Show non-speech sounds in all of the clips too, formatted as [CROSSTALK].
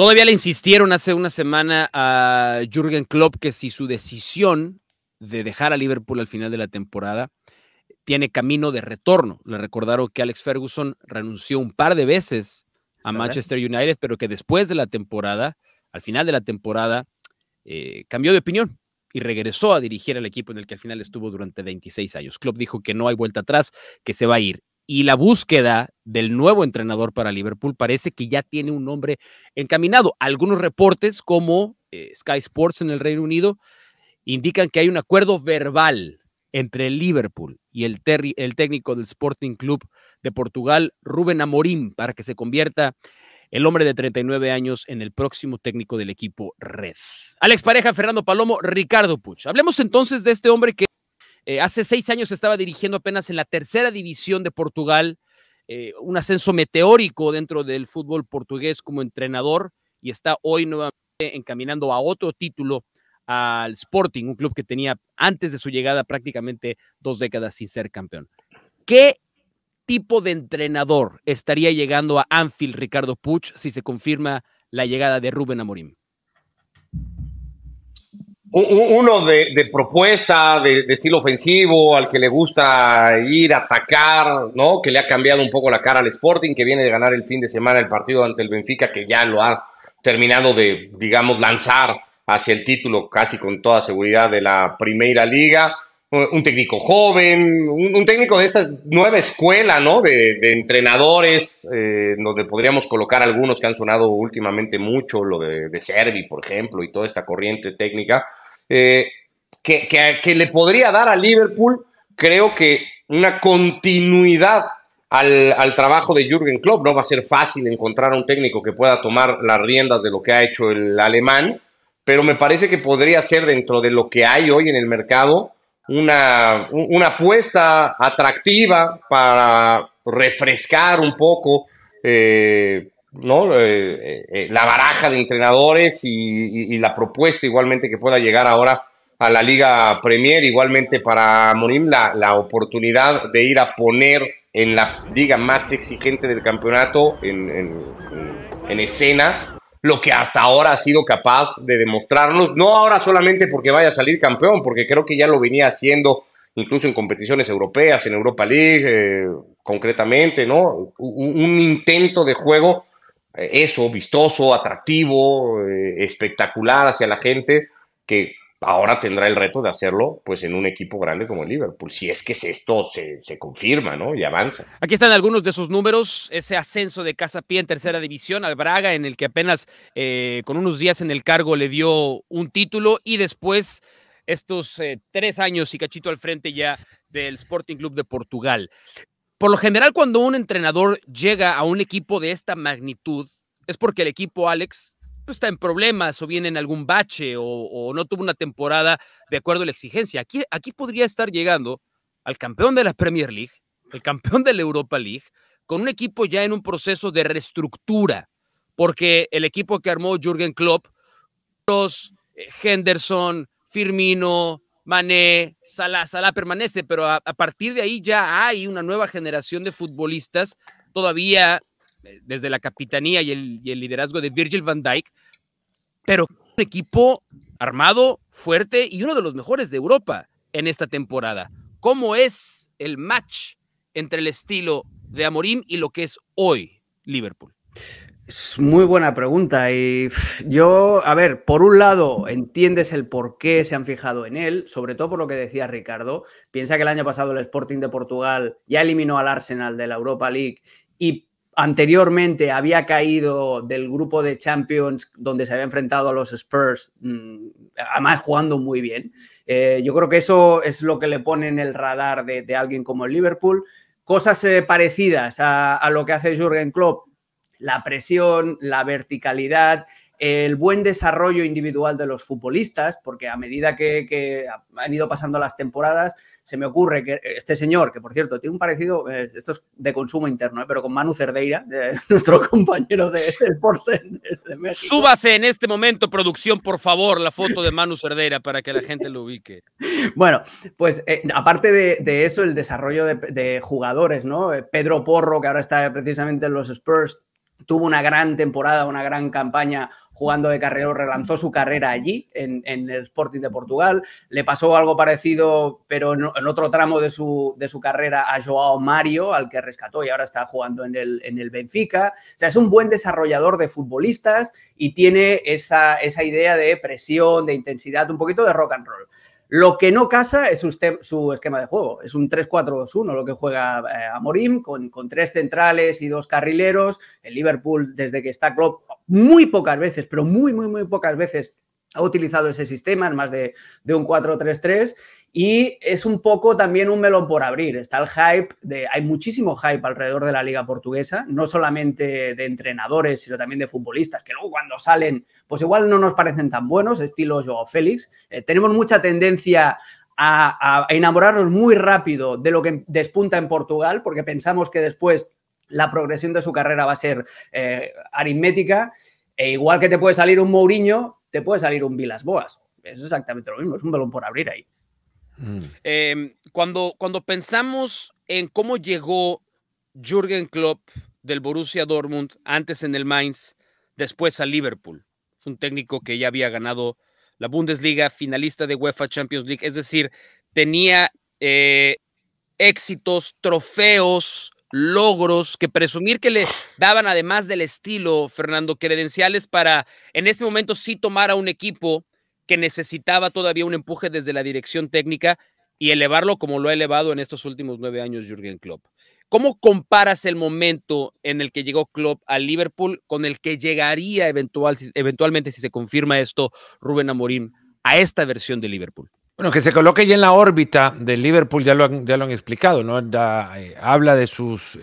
Todavía le insistieron hace una semana a Jürgen Klopp que si su decisión de dejar a Liverpool al final de la temporada tiene camino de retorno. Le recordaron que Alex Ferguson renunció un par de veces a Manchester United, pero que después de la temporada, al final de la temporada, eh, cambió de opinión y regresó a dirigir al equipo en el que al final estuvo durante 26 años. Klopp dijo que no hay vuelta atrás, que se va a ir y la búsqueda del nuevo entrenador para Liverpool parece que ya tiene un nombre encaminado. Algunos reportes como eh, Sky Sports en el Reino Unido indican que hay un acuerdo verbal entre el Liverpool y el, el técnico del Sporting Club de Portugal, Rubén Amorim, para que se convierta el hombre de 39 años en el próximo técnico del equipo Red. Alex Pareja, Fernando Palomo, Ricardo Puch. Hablemos entonces de este hombre que... Eh, hace seis años estaba dirigiendo apenas en la tercera división de Portugal, eh, un ascenso meteórico dentro del fútbol portugués como entrenador y está hoy nuevamente encaminando a otro título al Sporting, un club que tenía antes de su llegada prácticamente dos décadas sin ser campeón. ¿Qué tipo de entrenador estaría llegando a Anfield Ricardo Puch si se confirma la llegada de Rubén Amorim? Uno de, propuesta, de, de, estilo ofensivo, al que le gusta ir a atacar, ¿no? Que le ha cambiado un poco la cara al Sporting, que viene de ganar el fin de semana el partido ante el Benfica, que ya lo ha terminado de, digamos, lanzar hacia el título casi con toda seguridad de la Primera Liga un técnico joven, un, técnico de esta nueva escuela, ¿no? De, entrenadores, eh, donde podríamos colocar algunos que han sonado últimamente mucho, lo de, de Servi, por ejemplo, y toda esta corriente técnica, eh, que, le podría dar a Liverpool, creo que una continuidad al, trabajo de Jürgen Klopp. No va a ser fácil encontrar un técnico que pueda tomar las riendas de lo que ha hecho el alemán, pero me parece que podría ser dentro de lo que hay hoy en el mercado una, una apuesta atractiva para refrescar un poco eh, ¿no? Eh, eh, la baraja de entrenadores y, la propuesta igualmente que pueda llegar ahora a la Liga Premier, igualmente para Morim la, la oportunidad de ir a poner en la liga más exigente del campeonato en, en, en escena lo que hasta ahora ha sido capaz de demostrarnos, no ahora solamente porque vaya a salir campeón, porque creo que ya lo venía haciendo incluso en competiciones europeas, en Europa League, eh, concretamente, ¿no? Un, intento de juego, eh, eso, vistoso, atractivo, eh, espectacular hacia la gente, que ahora tendrá el reto de hacerlo pues en un equipo grande como el Liverpool, si es que esto se, confirma ¿no? y avanza. Aquí están algunos de sus números, ese ascenso de pie en tercera división al Braga, en el que apenas eh, con unos días en el cargo le dio un título y después estos eh, tres años y cachito al frente ya del Sporting Club de Portugal. Por lo general, cuando un entrenador llega a un equipo de esta magnitud, es porque el equipo, Alex, pues, está en problemas o viene en algún bache o, no tuvo una temporada de acuerdo a la exigencia. Aquí, aquí podría estar llegando al campeón de la Premier League, el campeón de la Europa League, con un equipo ya en un proceso de reestructura, porque el equipo que armó Jürgen Klopp, eh, Henderson, Firmino, Mané, Salah, Salah permanece, pero a, a, partir de ahí ya hay una nueva generación de futbolistas todavía eh, desde la capitanía y el, liderazgo de Virgil van Dijk, pero un equipo armado, fuerte y uno de los mejores de Europa en esta temporada. ¿Cómo es el match entre el estilo de Amorim y lo que es hoy Liverpool? Es muy buena pregunta y yo, a ver, por un lado entiendes el por qué se han fijado en él, sobre todo por lo que decía Ricardo. Piensa que el año pasado el Sporting de Portugal ya eliminó al Arsenal de la Europa League y anteriormente había caído del grupo de Champions donde se había enfrentado a los Spurs, mm, además jugando muy bien. Eh, yo creo que eso es lo que le pone en el radar de, alguien como el Liverpool. Cosas eh, parecidas a, lo que hace Jürgen Klopp, la presión, la verticalidad, el buen desarrollo individual de los futbolistas, porque a medida que, han ido pasando las temporadas, se me ocurre que este señor, que por cierto tiene un parecido, eh, esto es de consumo interno, eh, pero con Manu Cerdeira, [LAUGHS] nuestro compañero de, del de, Súbase en este momento, producción, por favor, la foto de Manu Cerdeira para que la gente lo ubique. Bueno, pues eh, aparte de, de, eso, el desarrollo de, jugadores, ¿no? Pedro Porro, que ahora está precisamente en los Spurs, tuvo una gran temporada, una gran campaña jugando de carrero, relanzó su carrera allí, en, el Sporting de Portugal. Le pasó algo parecido, pero en, otro tramo de su, de su, carrera, a Joao Mario, al que rescató y ahora está jugando en el, Benfica. O sea, es un buen desarrollador de futbolistas y tiene esa idea de presión, de intensidad, un poquito de rock and roll. Lo que no casa es su, esquema de juego. Es un 3-4-2-1 lo que juega eh, Amorim, con, tres centrales y dos carrileros. El Liverpool, desde que está Klopp, muy pocas veces, pero muy, muy, muy pocas veces ha utilizado ese sistema en más de, un 4-3-3 y es un poco también un melón por abrir. Está el hype, de, hay muchísimo hype alrededor de la liga portuguesa, no solamente de entrenadores, sino también de futbolistas, que luego cuando salen, pues igual no nos parecen tan buenos, estilo Joao Félix. Eh, tenemos mucha tendencia a, enamorarnos muy rápido de lo que despunta en Portugal, porque pensamos que después la progresión de su carrera va a ser eh, aritmética. E igual que te puede salir un Mourinho, te puede salir un Vilas Boas. Es exactamente lo mismo, es un balón por abrir ahí. Mm. Em, cuando, cuando pensamos en cómo llegó Jürgen Klopp del Borussia Dortmund, antes en el Mainz, después al Liverpool. Es un técnico que ya había ganado la Bundesliga, finalista de UEFA Champions League, es decir, tenía eh, éxitos, trofeos, logros que presumir que le daban, además del estilo, Fernando, credenciales para en ese momento sí tomar a un equipo que necesitaba todavía un empuje desde la dirección técnica y elevarlo como lo ha elevado en estos últimos nueve años Jürgen Klopp. ¿Cómo comparas el momento en el que llegó Klopp al Liverpool con el que llegaría eventualmente, si se confirma esto, Rubén Amorín a esta versión de Liverpool? Bueno, que se coloque ya en la órbita del Liverpool, ya lo han, explicado, ¿no? Eh, habla de sus,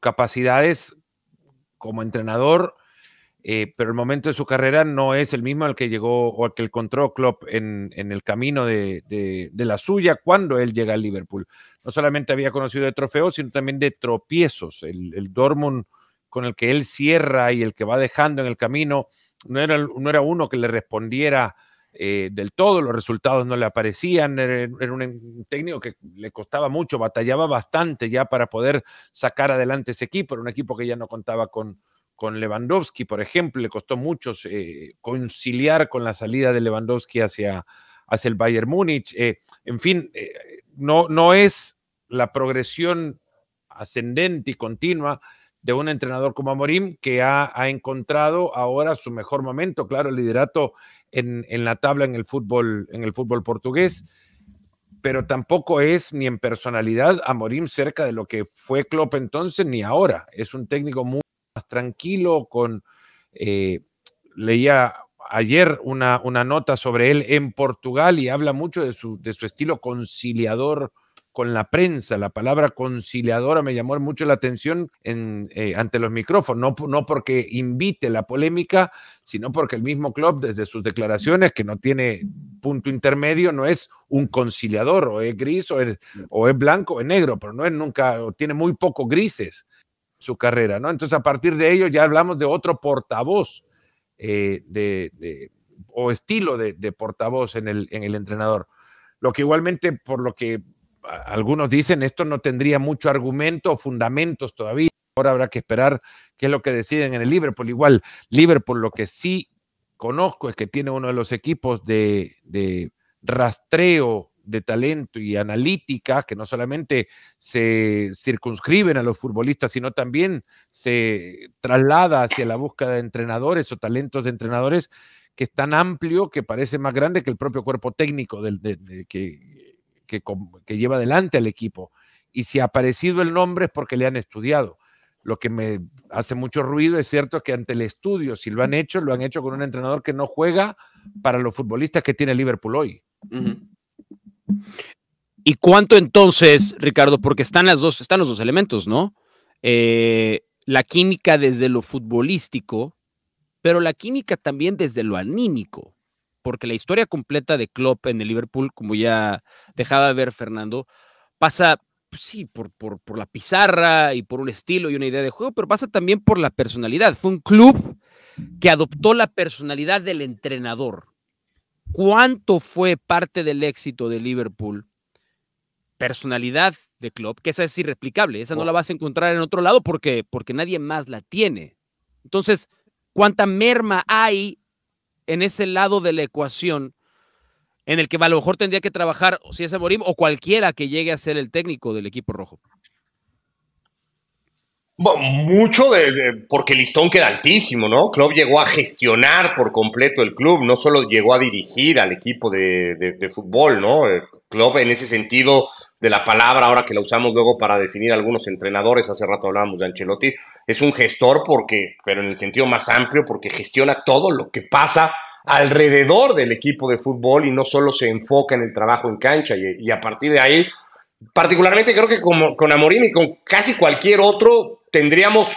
capacidades como entrenador, eh, pero el momento de su carrera no es el mismo al que llegó o al que encontró Klopp en, en el camino de, la suya cuando él llega al Liverpool. No solamente había conocido de trofeos, sino también de tropiezos. El, el Dortmund con el que él cierra y el que va dejando en el camino, no era uno que le respondiera eh, del todo, los resultados no le aparecían, era, un técnico que le costaba mucho, batallaba bastante ya para poder sacar adelante ese equipo, era un equipo que ya no contaba con, con Lewandowski, por ejemplo, le costó mucho eh, conciliar con la salida de Lewandowski hacia, el Bayern Múnich, eh, en fin, no, no es la progresión ascendente y continua de un entrenador como Amorim que ha encontrado ahora su mejor momento, claro, el liderato en, la tabla en el fútbol, en el fútbol portugués. Pero tampoco es ni en personalidad Amorim cerca de lo que fue Klopp entonces ni ahora. Es un técnico muy más tranquilo, con eh, leía ayer una, nota sobre él en Portugal y habla mucho de su, de su estilo conciliador con la prensa. La palabra conciliadora me llamó mucho la atención eh, ante los micrófonos, no, porque invite la polémica, sino porque el mismo club desde sus declaraciones, que no tiene punto intermedio, no es un conciliador, o es gris, o es, blanco, o es negro, pero no es nunca, o tiene muy pocos grises su carrera, ¿no? Entonces a partir de ello ya hablamos de otro portavoz eh, de, o estilo de, portavoz en el, en el entrenador. Lo que igualmente, por lo que algunos dicen esto no tendría mucho argumento o fundamentos todavía. Ahora habrá que esperar qué es lo que deciden en el Liverpool. Igual, Liverpool lo que sí conozco es que tiene uno de los equipos de, rastreo de talento y analítica que no solamente se circunscriben a los futbolistas, sino también se traslada hacia la búsqueda de entrenadores o talentos de entrenadores que es tan amplio que parece más grande que el propio cuerpo técnico del, que que, lleva adelante al equipo. Y si ha aparecido el nombre es porque le han estudiado. Lo que me hace mucho ruido es cierto que ante el estudio, si lo han hecho, lo han hecho con un entrenador que no juega para los futbolistas que tiene Liverpool hoy. ¿Y cuánto entonces, Ricardo? Porque están, las dos, están los dos elementos, ¿no? Eh, la química desde lo futbolístico, pero la química también desde lo anímico porque la historia completa de Klopp en el Liverpool, como ya dejaba de ver Fernando, pasa, pues sí, por, por, la pizarra y por un estilo y una idea de juego, pero pasa también por la personalidad. Fue un club que adoptó la personalidad del entrenador. ¿Cuánto fue parte del éxito de Liverpool? Personalidad de Klopp, que esa es irreplicable, esa no oh. la vas a encontrar en otro lado porque, porque nadie más la tiene. Entonces, ¿cuánta merma hay en ese lado de la ecuación en el que a lo mejor tendría que trabajar si es Amorim o cualquiera que llegue a ser el técnico del equipo rojo? Bueno, mucho de, porque porque Listón queda altísimo, ¿no? Klopp llegó a gestionar por completo el club, no solo llegó a dirigir al equipo de, de, fútbol, ¿no? Eh, Klopp en ese sentido de la palabra, ahora que la usamos luego para definir algunos entrenadores, hace rato hablábamos de Ancelotti, es un gestor porque, pero en el sentido más amplio, porque gestiona todo lo que pasa alrededor del equipo de fútbol y no solo se enfoca en el trabajo en cancha y a partir de ahí particularmente creo que con, con y con casi cualquier otro tendríamos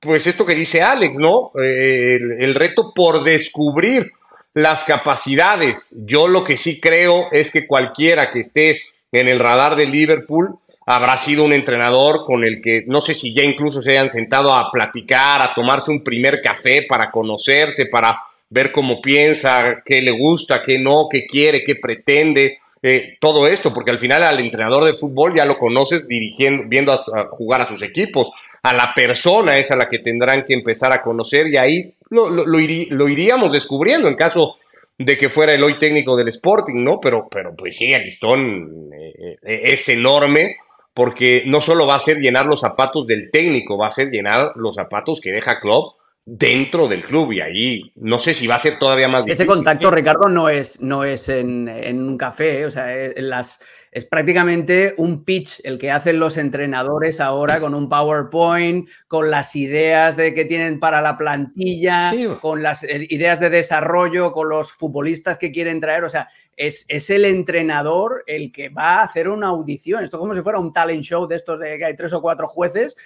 pues esto que dice Alex, ¿no? Eh, el, el, reto por descubrir las capacidades. Yo lo que sí creo es que cualquiera que esté en el radar de Liverpool habrá sido un entrenador con el que no sé si ya incluso se hayan sentado a platicar, a tomarse un primer café para conocerse, para ver cómo piensa, qué le gusta, qué no, qué quiere, qué pretende eh, todo esto, porque al final al entrenador de fútbol ya lo conoces dirigiendo, viendo jugar a sus equipos, a la persona es a la que tendrán que empezar a conocer y ahí lo, iríamos descubriendo en caso de que fuera el hoy técnico del Sporting, ¿no? Pero, pero pues sí, el listón eh, eh, es enorme porque no solo va a ser llenar los zapatos del técnico, va a ser llenar los zapatos que deja Klopp dentro del club y ahí no sé si va a ser todavía más difícil. Ese contacto, Ricardo, no es, no es en, en un café, o sea, en las, es prácticamente un pitch el que hacen los entrenadores ahora con un PowerPoint, con las ideas de que tienen para la plantilla, con las eh, ideas de desarrollo, con los futbolistas que quieren traer. O sea, es, es, el entrenador el que va a hacer una audición. Esto como si fuera un talent show de estos de que hay tres o cuatro jueces.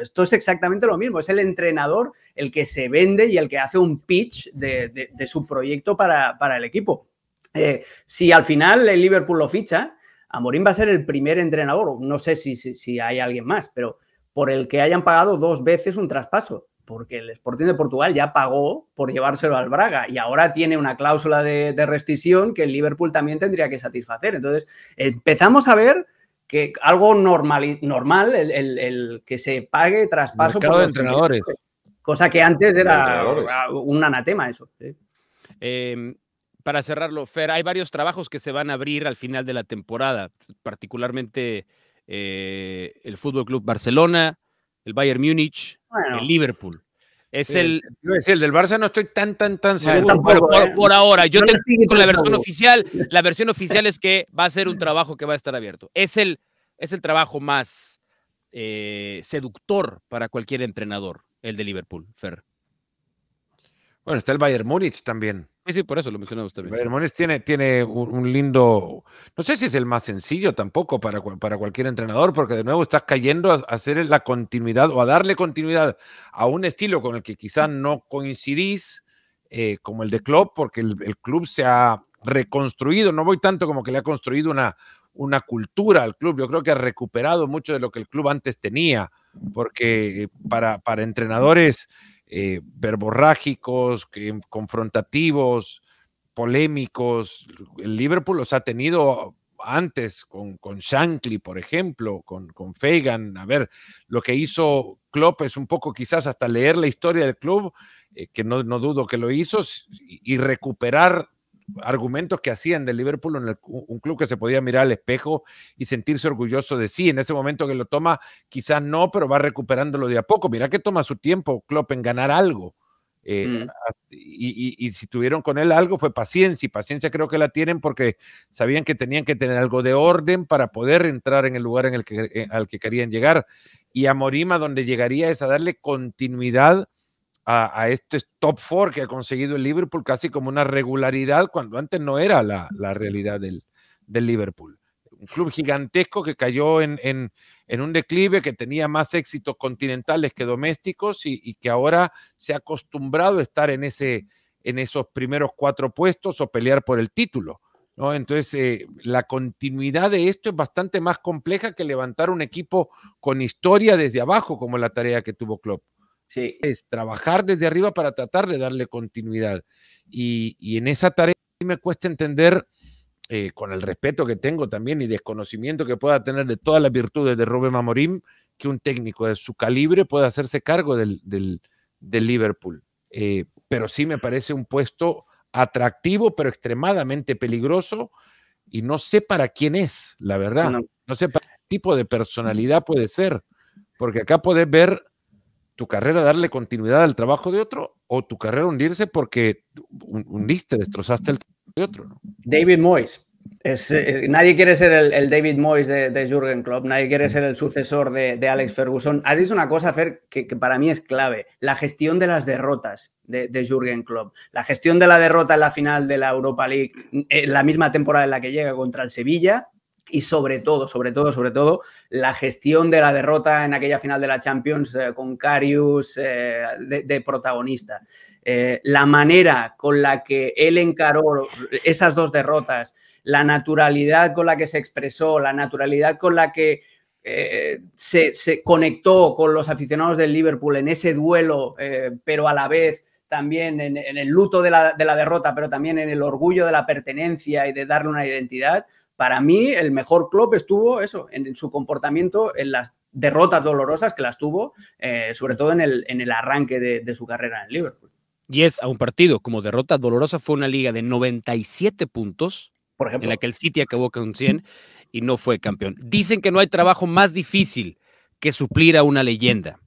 Esto es exactamente lo mismo. Es el entrenador el que se vende y el que hace un pitch de, su proyecto para, el equipo. Eh, si al final el Liverpool lo ficha, Amorín va a ser el primer entrenador, no sé si, hay alguien más, pero por el que hayan pagado dos veces un traspaso, porque el Sporting de Portugal ya pagó por llevárselo al Braga y ahora tiene una cláusula de, restricción que el Liverpool también tendría que satisfacer. Entonces, empezamos a ver que algo normal, normal el, que se pague traspaso por entrenadores. Cosa que antes era un anatema eso. Eh, para cerrarlo, Fer, hay varios trabajos que se van a abrir al final de la temporada, particularmente eh, el Fútbol Club Barcelona, el Bayern Múnich, el Liverpool. Es el, el del Barça no estoy tan, tan, tan seguro. Eh. por, ahora, yo te estoy con la versión oficial. La versión oficial es que va a ser un [LAUGHS] trabajo que va a estar abierto. Es el, es el trabajo más eh, seductor para cualquier entrenador, el de Liverpool, Fer. Bueno, está el Bayern Múnich también. Sí, sí, por eso lo mencionaba usted. tiene, tiene un lindo, no sé si es el más sencillo tampoco para, para cualquier entrenador, porque de nuevo estás cayendo a hacer la continuidad o a darle continuidad a un estilo con el que quizás no coincidís, eh, como el de club, porque el, el, club se ha reconstruido, no voy tanto como que le ha construido una, una cultura al club, yo creo que ha recuperado mucho de lo que el club antes tenía, porque eh, para, para entrenadores eh, verborrágicos, confrontativos, polémicos. El Liverpool los ha tenido antes con, Shankly, por ejemplo, con, Fagan. A ver, lo que hizo Klopp es un poco quizás hasta leer la historia del club, eh, que no, dudo que lo hizo, y recuperar argumentos que hacían del Liverpool en un club que se podía mirar al espejo y sentirse orgulloso de sí. En ese momento que lo toma, quizás no, pero va recuperándolo de a poco. mira que toma su tiempo Klopp en ganar algo. Eh, mm. y, si tuvieron con él algo fue paciencia y paciencia creo que la tienen porque sabían que tenían que tener algo de orden para poder entrar en el lugar en el que, eh, al que querían llegar y a Morima donde llegaría es a darle continuidad a, este top four que ha conseguido el Liverpool casi como una regularidad cuando antes no era la, realidad del, Liverpool un club gigantesco que cayó en, un declive, que tenía más éxitos continentales que domésticos y, que ahora se ha acostumbrado a estar en, ese, en esos primeros cuatro puestos o pelear por el título. ¿no? Entonces, eh, la continuidad de esto es bastante más compleja que levantar un equipo con historia desde abajo, como la tarea que tuvo Klopp. Es trabajar desde arriba para tratar de darle continuidad. Y, y en esa tarea me cuesta entender, eh, con el respeto que tengo también y desconocimiento que pueda tener de todas las virtudes de Rubén Mamorim, que un técnico de su calibre pueda hacerse cargo del, del, del Liverpool. Eh, pero sí me parece un puesto atractivo, pero extremadamente peligroso. Y no sé para quién es, la verdad. No, no sé para qué tipo de personalidad puede ser. Porque acá podés ver tu carrera darle continuidad al trabajo de otro o tu carrera hundirse porque hundiste, destrozaste el de otro. David Moyes. Es, eh, eh, nadie quiere ser el, David Moyes de, de, Jürgen Klopp, nadie quiere mm. ser el sucesor de, Alex Ferguson. Has dicho una cosa, Fer, que, para mí es clave, la gestión de las derrotas de, de, Jürgen Klopp. La gestión de la derrota en la final de la Europa League, en eh, la misma temporada en la que llega contra el Sevilla, y sobre todo, sobre todo, sobre todo, la gestión de la derrota en aquella final de la Champions eh, con Carius eh, de, protagonista. Eh, la manera con la que él encaró esas dos derrotas, la naturalidad con la que se expresó, la naturalidad con la que se, conectó con los aficionados del Liverpool en ese duelo, pero a la vez también en, el luto de la derrota, pero también en el orgullo de la pertenencia y de darle una identidad para mí, el mejor club estuvo eso, en, su comportamiento, en las derrotas dolorosas que las tuvo, eh, sobre todo en el, en el arranque de, su carrera en Liverpool. Y es a un partido como derrota dolorosa, fue una liga de 97 puntos, Por ejemplo. en la que el City acabó con 100 y no fue campeón. Dicen que no hay trabajo más difícil que suplir a una leyenda.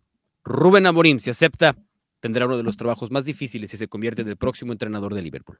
Rubén Amorín si acepta, tendrá uno de los trabajos más difíciles si se convierte en el próximo entrenador de Liverpool.